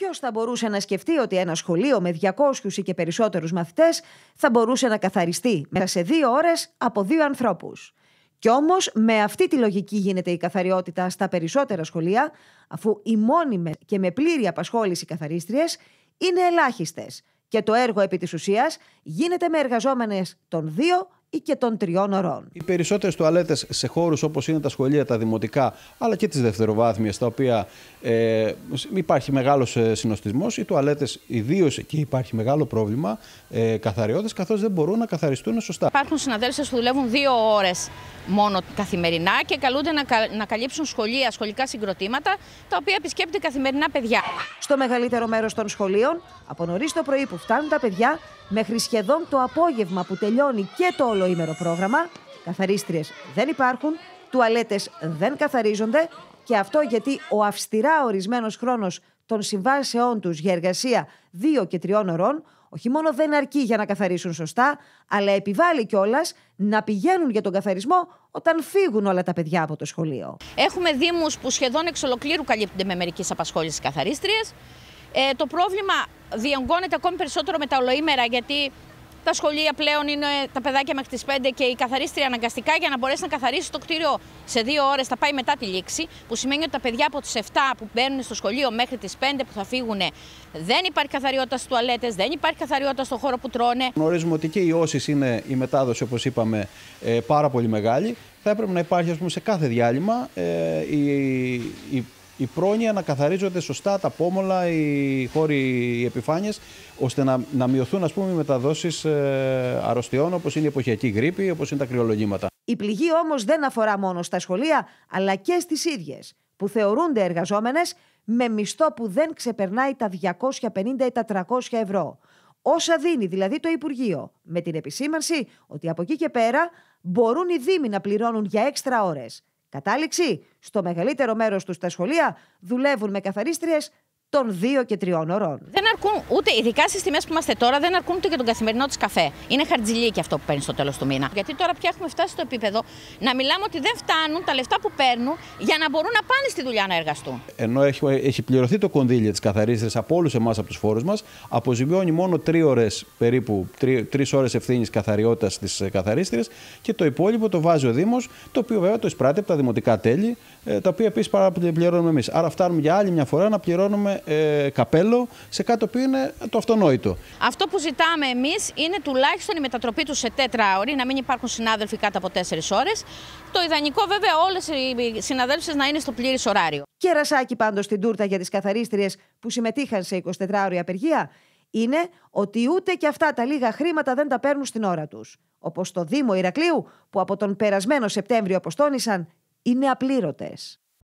Ποιος θα μπορούσε να σκεφτεί ότι ένα σχολείο με 200 ή και περισσότερους μαθητές θα μπορούσε να καθαριστεί μέσα σε δύο ώρες από δύο ανθρώπους. Κι όμως με αυτή τη λογική γίνεται η καθαριότητα στα περισσότερα σχολεία, αφού οι μόνιμες και με πλήρη απασχόληση καθαρίστριες είναι ελάχιστες και το έργο επί της ουσίας γίνεται με εργαζόμενες των δύο ή και των τριών ωρών. Οι περισσότερες τουαλέτες σε χώρους όπως είναι τα σχολεία, τα δημοτικά, αλλά και τις δευτεροβάθμιες, τα οποία ε, υπάρχει μεγάλος ε, συνοστισμός, οι τουαλέτες, ιδίως εκεί υπάρχει μεγάλο πρόβλημα ε, καθαριότητα, καθώς δεν μπορούν να καθαριστούν σωστά. Υπάρχουν συναδέλφε που δουλεύουν δύο ώρες μόνο καθημερινά και καλούνται να, να καλύψουν σχολεία, σχολικά συγκροτήματα, τα οποία επισκέπτονται καθημερινά παιδιά. Στο μεγαλύτερο μέρος των σχολείων, από νωρίς το πρωί που φτάνουν τα παιδιά, μέχρι σχεδόν το απόγευμα που τελειώνει και το ολοήμερο πρόγραμμα. Καθαρίστριες δεν υπάρχουν, τουαλέτες δεν καθαρίζονται και αυτό γιατί ο αυστηρά ορισμένος χρόνος των συμβάσεών τους για εργασία δύο και τριών ωρών όχι μόνο δεν αρκεί για να καθαρίσουν σωστά, αλλά επιβάλλει κιόλας να πηγαίνουν για τον καθαρισμό όταν φύγουν όλα τα παιδιά από το σχολείο. Έχουμε Δήμους που σχεδόν εξ ολοκλήρου καλύπτονται με μερικές απασχόλησεις καθαρίστριες. Ε, το πρόβλημα διονγκώνεται ακόμη περισσότερο με τα ολοήμερα, γιατί τα σχολεία πλέον είναι τα παιδάκια μέχρι τις 5 και η καθαρίστρια αναγκαστικά για να μπορέσει να καθαρίσει το κτίριο. Σε δύο ώρες θα πάει μετά τη λήξη, που σημαίνει ότι τα παιδιά από τις 7 που μπαίνουν στο σχολείο μέχρι τις 5 που θα φύγουν δεν υπάρχει καθαριότητα στις τουαλέτες, δεν υπάρχει καθαριότητα στον χώρο που τρώνε. Γνωρίζουμε ότι και οι όσεις είναι η μετάδοση, όπως είπαμε, ε, πάρα πολύ μεγάλη. Θα έπρεπε να υπάρχει πούμε, σε κάθε διάλειμμα ε, η η πρόνοια, να καθαρίζονται σωστά τα πόμολα, οι χώροι, οι επιφάνειες, ώστε να, να μειωθούν ας πούμε, οι μεταδόσεις ε, αρρωστιών όπως είναι η εποχιακή γρήπη, όπως είναι τα κρυολογήματα. Η πληγή όμως δεν αφορά μόνο στα σχολεία, αλλά και στις ίδιες, που θεωρούνται εργαζόμενες με μισθό που δεν ξεπερνάει τα 250 ή τα 300 ευρώ. Όσα δίνει δηλαδή το Υπουργείο, με την επισήμανση ότι από εκεί και πέρα μπορούν οι Δήμοι να πληρώνουν για έξτρα ώρες. Κατάληξη, στο μεγαλύτερο μέρος τους στα σχολεία δουλεύουν με καθαρίστριες των δύο και τριών ωρών. Δεν αρκούν ούτε, ειδικά στις τιμές που είμαστε τώρα, δεν αρκούν ούτε για τον καθημερινό της καφέ. Είναι χαρτζηλίκι αυτό που παίρνεις στο τέλος του μήνα. Γιατί τώρα πια έχουμε φτάσει στο επίπεδο να μιλάμε ότι δεν φτάνουν τα λεφτά που παίρνουν για να μπορούν να πάνε στη δουλειά να εργαστούν. Ενώ έχει, έχει πληρωθεί το κονδύλι της καθαρίστριας από όλους εμάς από τους φόρους μας, αποζημιώνει μόνο τρεις ώρες περίπου, τρεις ώρες ευθύνης καθαριότητας της ε, καθαρίστριας και το υπόλοιπο το βάζει ο Δήμος, το οποίο βέβαια το εισπράττει από τα δημοτικά τέλη, ε, τα οποία επίσης πληρώνουμε εμείς. Άρα φτάνουμε για άλλη μια φορά να πληρώνουμε ε, καπέλο σε κάτι που είναι το αυτονόητο. Αυτό που ζητάμε εμείς είναι τουλάχιστον η μετατροπή του σε ώρε να μην υπάρχουν συνάδελφοι κάτω από τέσσερις ώρες. Το ιδανικό βέβαια όλες οι συναδέλφε να είναι στο πλήρης ωράριο. Κερασάκι πάντως στην τούρτα για τις καθαρίστριες που συμμετείχαν σε 24 ώρε απεργία είναι ότι ούτε και αυτά τα λίγα χρήματα δεν τα παίρνουν στην ώρα τους. Όπως το Δήμο Ηρακλείου, που από τον περασμένο Σεπτέμβριο αποστόνησαν, είναι απλήρωτες.